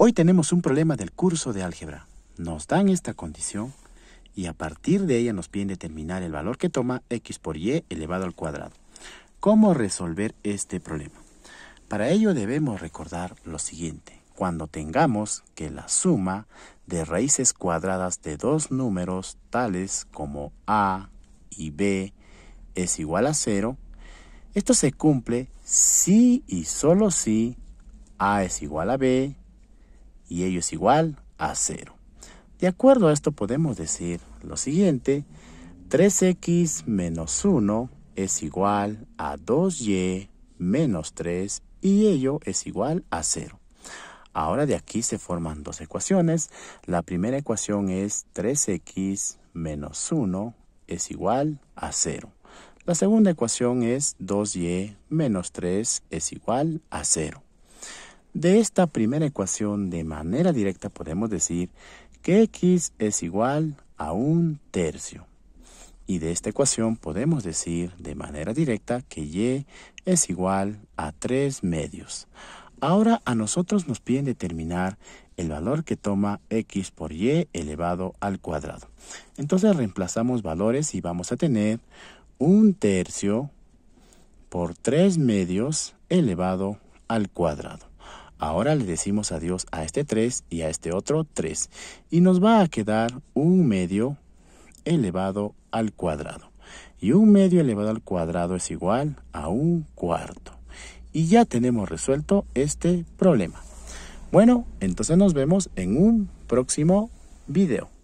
Hoy tenemos un problema del curso de álgebra. Nos dan esta condición y a partir de ella nos piden determinar el valor que toma x por y elevado al cuadrado. ¿Cómo resolver este problema? Para ello debemos recordar lo siguiente. Cuando tengamos que la suma de raíces cuadradas de dos números tales como a y b es igual a cero, esto se cumple si y solo si a es igual a b y ello es igual a 0. De acuerdo a esto podemos decir lo siguiente, 3x menos 1 es igual a 2y menos 3 y ello es igual a 0. Ahora de aquí se forman dos ecuaciones. La primera ecuación es 3x menos 1 es igual a 0. La segunda ecuación es 2y menos 3 es igual a 0. De esta primera ecuación de manera directa podemos decir que x es igual a un tercio. Y de esta ecuación podemos decir de manera directa que y es igual a 3 medios. Ahora a nosotros nos piden determinar el valor que toma x por y elevado al cuadrado. Entonces reemplazamos valores y vamos a tener un tercio por 3 medios elevado al cuadrado. Ahora le decimos adiós a este 3 y a este otro 3 y nos va a quedar un medio elevado al cuadrado. Y un medio elevado al cuadrado es igual a un cuarto. Y ya tenemos resuelto este problema. Bueno, entonces nos vemos en un próximo video.